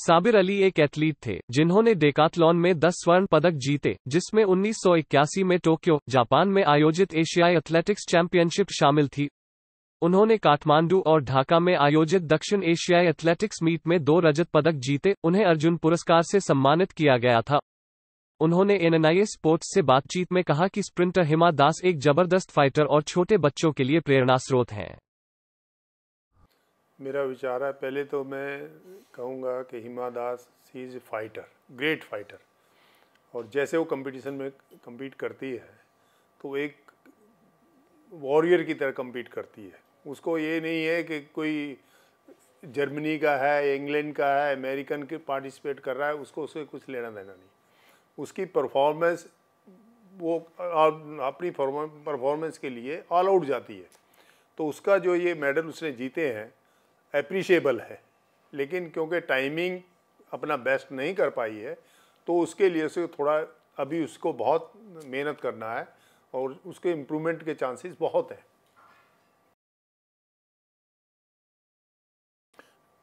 साबिर अली एक एथलीट थे जिन्होंने डेकाथलॉन में 10 स्वर्ण पदक जीते जिसमें 1981 में टोक्यो जापान में आयोजित एशियाई एथलेटिक्स चैंपियनशिप शामिल थी उन्होंने काठमांडू और ढाका में आयोजित दक्षिण एशियाई एथलेटिक्स मीट में दो रजत पदक जीते उन्हें अर्जुन पुरस्कार से सम्मानित किया गया था उन्होंने एनएनआईए स्पोर्ट्स से बातचीत में कहा कि स्प्रिंटर हिमा दास एक जबरदस्त फाइटर और छोटे बच्चों के लिए प्रेरणा स्रोत हैं मेरा विचार है पहले तो मैं कहूँगा कि Hima Das she is fighter great fighter और जैसे वो कंपटीशन में कम्पीट करती है तो एक वॉरियर की तरह कम्पीट करती है उसको ये नहीं है कि कोई जर्मनी का है इंग्लैंड का है अमेरिकन के पार्टिसिपेट कर रहा है उसको उसे कुछ लेना देना नहीं उसकी परफॉर्मेंस वो अपनी परफॉर्मेंस के लिए ऑल आउट जाती है तो उसका जो ये मेडल उसने जीते हैं अप्रिशिएबल है लेकिन क्योंकि टाइमिंग अपना बेस्ट नहीं कर पाई है तो उसके लिए से थोड़ा अभी उसको बहुत मेहनत करना है और उसके इम्प्रूवमेंट के चांसेस बहुत हैं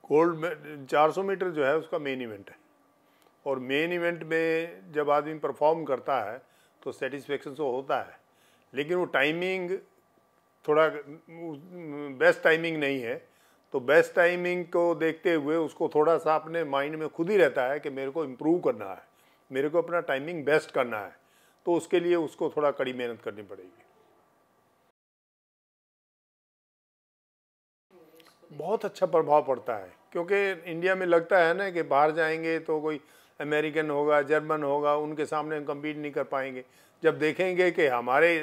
गोल्ड में सौ मीटर जो है उसका मेन इवेंट है और मेन इवेंट में जब आदमी परफॉर्म करता है तो सेटिस्फेक्शन तो होता है लेकिन वो टाइमिंग थोड़ा बेस्ट टाइमिंग नहीं है तो बेस्ट टाइमिंग को देखते हुए उसको थोड़ा सा अपने माइंड में खुद ही रहता है कि मेरे को इम्प्रूव करना है मेरे को अपना टाइमिंग बेस्ट करना है तो उसके लिए उसको थोड़ा कड़ी मेहनत करनी पड़ेगी बहुत अच्छा प्रभाव पड़ता है क्योंकि इंडिया में लगता है ना कि बाहर जाएंगे तो कोई अमेरिकन होगा जर्मन होगा उनके सामने हम कम्पीट नहीं कर पाएंगे जब देखेंगे कि हमारे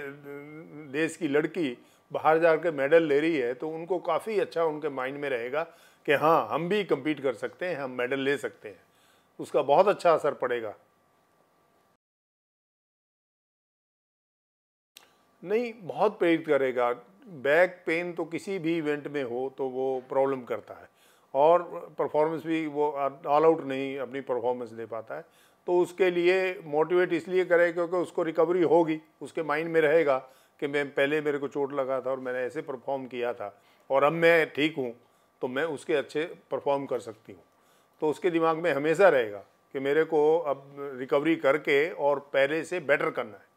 देश की लड़की बाहर जा कर मेडल ले रही है तो उनको काफ़ी अच्छा उनके माइंड में रहेगा कि हाँ हम भी कम्पीट कर सकते हैं हम मेडल ले सकते हैं उसका बहुत अच्छा असर पड़ेगा नहीं बहुत प्रेरित करेगा बैक पेन तो किसी भी इवेंट में हो तो वो प्रॉब्लम करता है और परफॉर्मेंस भी वो ऑल आउट नहीं अपनी परफॉर्मेंस दे पाता है तो उसके लिए मोटिवेट इसलिए करे क्योंकि उसको रिकवरी होगी उसके माइंड में रहेगा कि मैं पहले मेरे को चोट लगा था और मैंने ऐसे परफॉर्म किया था और अब मैं ठीक हूँ तो मैं उसके अच्छे परफॉर्म कर सकती हूँ तो उसके दिमाग में हमेशा रहेगा कि मेरे को अब रिकवरी करके और पहले से बेटर करना है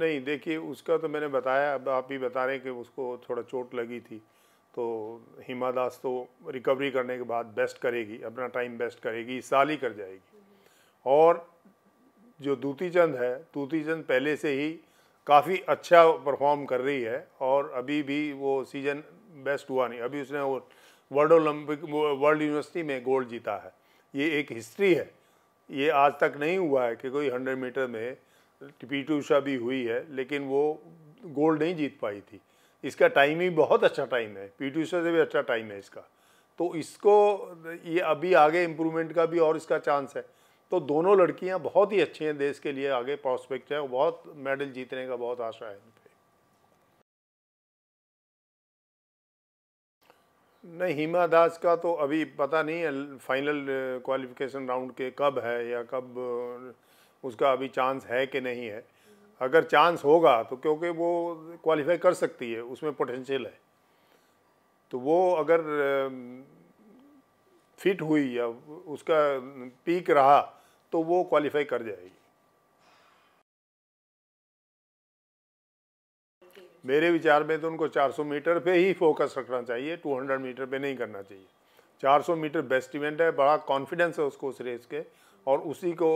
नहीं देखिए उसका तो मैंने बताया अब आप भी बता रहे हैं कि उसको थोड़ा चोट लगी थी तो हिमा दास तो रिकवरी करने के बाद बेस्ट करेगी अपना टाइम बेस्ट करेगी इस साल ही कर जाएगी और जो दूती चंद है दूती चंद पहले से ही काफ़ी अच्छा परफॉर्म कर रही है और अभी भी वो सीजन बेस्ट हुआ नहीं अभी उसने वो वर्ल्ड ओलंपिक वर्ल्ड यूनिवर्सिटी में गोल्ड जीता है ये एक हिस्ट्री है ये आज तक नहीं हुआ है कि कोई हंड्रेड मीटर में पी टी उषा भी हुई है लेकिन वो गोल्ड नहीं जीत पाई थी इसका टाइम ही बहुत अच्छा टाइम है पी टी उषा से भी अच्छा टाइम है इसका तो इसको ये अभी आगे इम्प्रूवमेंट का भी और इसका चांस है तो दोनों लड़कियां बहुत ही अच्छी हैं देश के लिए आगे प्रॉस्पेक्ट है बहुत मेडल जीतने का बहुत आशा है इन नहीं हिमा दास का तो अभी पता नहीं है फाइनल क्वालिफिकेशन राउंड के कब है या कब उसका अभी चांस है कि नहीं है अगर चांस होगा तो क्योंकि वो क्वालिफाई कर सकती है उसमें पोटेंशियल है तो वो अगर फिट हुई या उसका पीक रहा तो वो क्वालिफाई कर जाएगी मेरे विचार में तो उनको 400 मीटर पे ही फोकस रखना चाहिए 200 मीटर पे नहीं करना चाहिए 400 मीटर बेस्ट इवेंट है बड़ा कॉन्फिडेंस है उसको उस रेस के और उसी को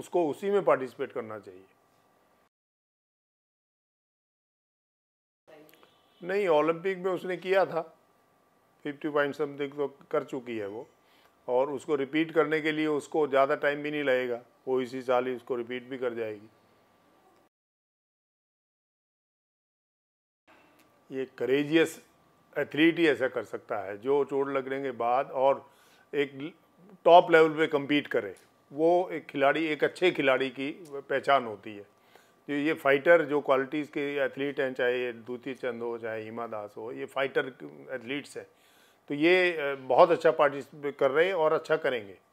उसको उसी में पार्टिसिपेट करना चाहिए नहीं ओलंपिक में उसने किया था फिफ्टी पॉइंट समथिंग तो कर चुकी है वो और उसको रिपीट करने के लिए उसको ज़्यादा टाइम भी नहीं लगेगा वो इसी साल ही उसको रिपीट भी कर जाएगी ये करेजियस एथलीट ही ऐसा कर सकता है जो चोट लगने के बाद और एक टॉप लेवल पे कम्पीट करे वो एक खिलाड़ी एक अच्छे खिलाड़ी की पहचान होती है तो जो ये फाइटर जो क्वालिटीज़ के एथलीट हैं चाहे ये दूती चंद हो चाहे हिमा दास हो ये फाइटर एथलीट्स हैं तो ये बहुत अच्छा पार्टिसिपेट कर रहे हैं और अच्छा करेंगे